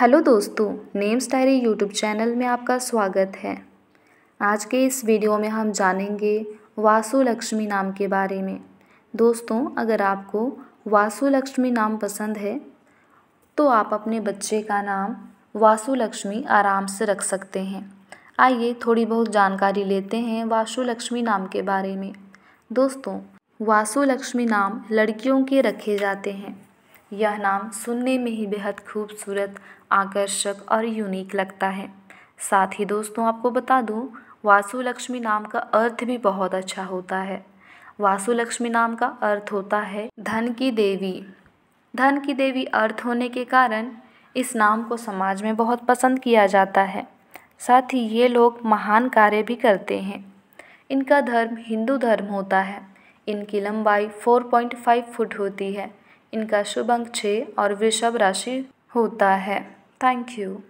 hello दोस्तों names diary YouTube channel में आपका स्वागत है आज के इस वीडियो में हम जानेंगे वासु लक्ष्मी नाम के बारे में दोस्तों अगर आपको वासु लक्ष्मी नाम पसंद है तो आप अपने बच्चे का नाम वासु लक्ष्मी आराम से रख सकते हैं आइए थोड़ी बहुत जानकारी लेते हैं वासु लक्ष्मी नाम के बारे में दोस्तों वासु लक्ष्मी नाम लड़कियों के रखे जाते हैं यह नाम सुनने में ही बेहद खूबसूरत आकर्षक और यूनिक लगता है साथ ही दोस्तों आपको बता दूं वासु लक्ष्मी नाम का अर्थ भी बहुत अच्छा होता है वासु लक्ष्मी नाम का अर्थ होता है धन की देवी धन की देवी अर्थ होने के कारण इस नाम को समाज में बहुत पसंद किया जाता है साथ ही ये लोग महान कार्य भी करते हैं इनका धर्म हिंदू धर्म होता है इनकी लंबाई 4.5 फुट होती है इनका शुभ अंक छः और वृषभ राशि होता है थैंक यू